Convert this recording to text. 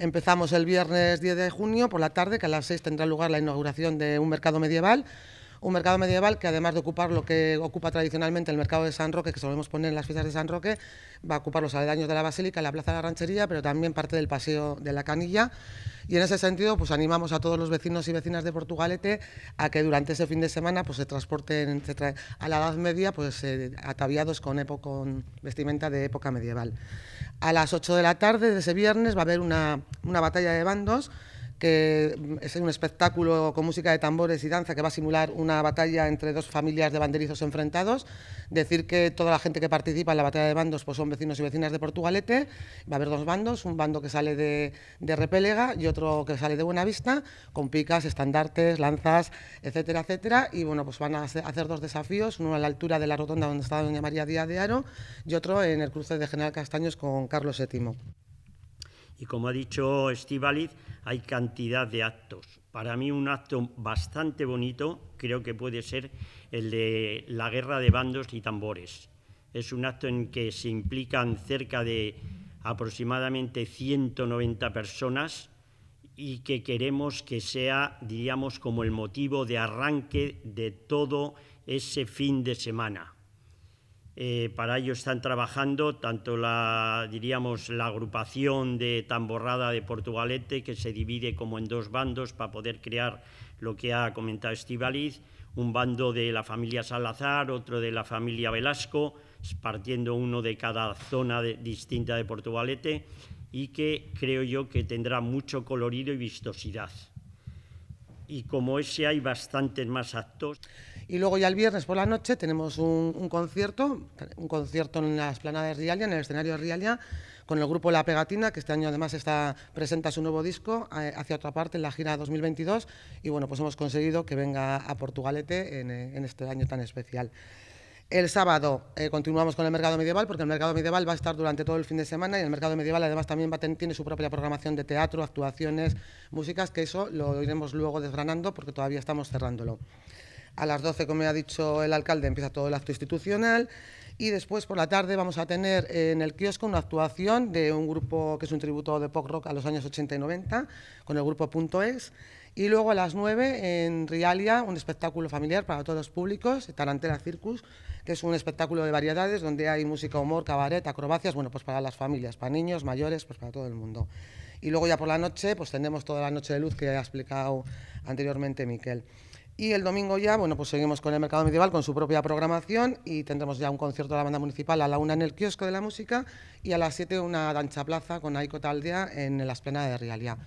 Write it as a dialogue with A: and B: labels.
A: Empezamos el viernes 10 de junio por la tarde, que a las 6 tendrá lugar la inauguración de un mercado medieval un mercado medieval que además de ocupar lo que ocupa tradicionalmente el mercado de San Roque, que solemos poner en las fiestas de San Roque, va a ocupar los aledaños de la Basílica, la Plaza de la Ranchería, pero también parte del Paseo de la Canilla. Y en ese sentido, pues animamos a todos los vecinos y vecinas de Portugalete a que durante ese fin de semana pues, se transporten a la Edad Media pues, eh, ataviados con, con vestimenta de época medieval. A las 8 de la tarde de ese viernes va a haber una, una batalla de bandos que mm, es un espectáculo con música de tambores y danza que va a simular una batalla entre dos familias de banderizos enfrentados. Decir que toda la gente que participa en la batalla de bandos pues son vecinos y vecinas de Portugalete. Va a haber dos bandos, un bando que sale de, Repélega y otro que sale de Buenavista, con picas, estandartes, lanzas, etcétera, etcétera. Y bueno, pues van a hacer dos desafíos, uno a la altura de la rotonda donde está Doña María Díaz de Aro y otro en el cruce de General Castaños con Carlos VII.
B: Y como ha dicho Steve Estivaliz, hay cantidad de actos. Para mí un acto bastante bonito creo que puede ser el de la guerra de bandos y tambores. Es un acto en que se implican cerca de aproximadamente 190 personas y que queremos que sea, diríamos, como el motivo de arranque de todo ese fin de semana. Eh, para ello están trabajando tanto la, diríamos, la agrupación de Tamborrada de Portugalete, que se divide como en dos bandos para poder crear lo que ha comentado Estibaliz, un bando de la familia Salazar, otro de la familia Velasco, partiendo uno de cada zona distinta de Portugalete, y que creo yo que tendrá mucho colorido y vistosidad. Y como ese hay bastantes
A: más actos. Y luego ya el viernes por la noche tenemos un, concierto, un concierto en la esplanada de Rialia, en el escenario de Rialia, con el grupo La Pegatina, que este año además está, presenta su nuevo disco eh, hacia otra parte en la gira 2022. Y bueno, pues hemos conseguido que venga a Portugalete en, eh, este año tan especial. El sábado eh, continuamos con el mercado medieval, porque el mercado medieval va a estar durante todo el fin de semana y el mercado medieval además también tiene su propia programación de teatro, actuaciones, músicas, que eso lo iremos luego desgranando porque todavía estamos cerrándolo. A las 12, como me ha dicho el alcalde, empieza todo el acto institucional y después por la tarde vamos a tener en el kiosco una actuación de un grupo que es un tributo de pop rock a los años 80 y 90 con el grupo Punto Es y luego a las 9 en Rialia un espectáculo familiar para todos los públicos, Tarantela Circus, que es un espectáculo de variedades donde hay música, humor, cabaret, acrobacias, bueno, pues para las familias, para niños, mayores, pues para todo el mundo. Y luego ya por la noche, pues tendremos toda la noche de luz que ha explicado anteriormente Miquel. Y el domingo ya, bueno, pues seguimos con el Mercado Medieval, con su propia programación y tendremos ya un concierto de la banda municipal a la una en el kiosco de la música y a las siete una Dancha plaza con Aiko Aldea en las Plenas de Realia.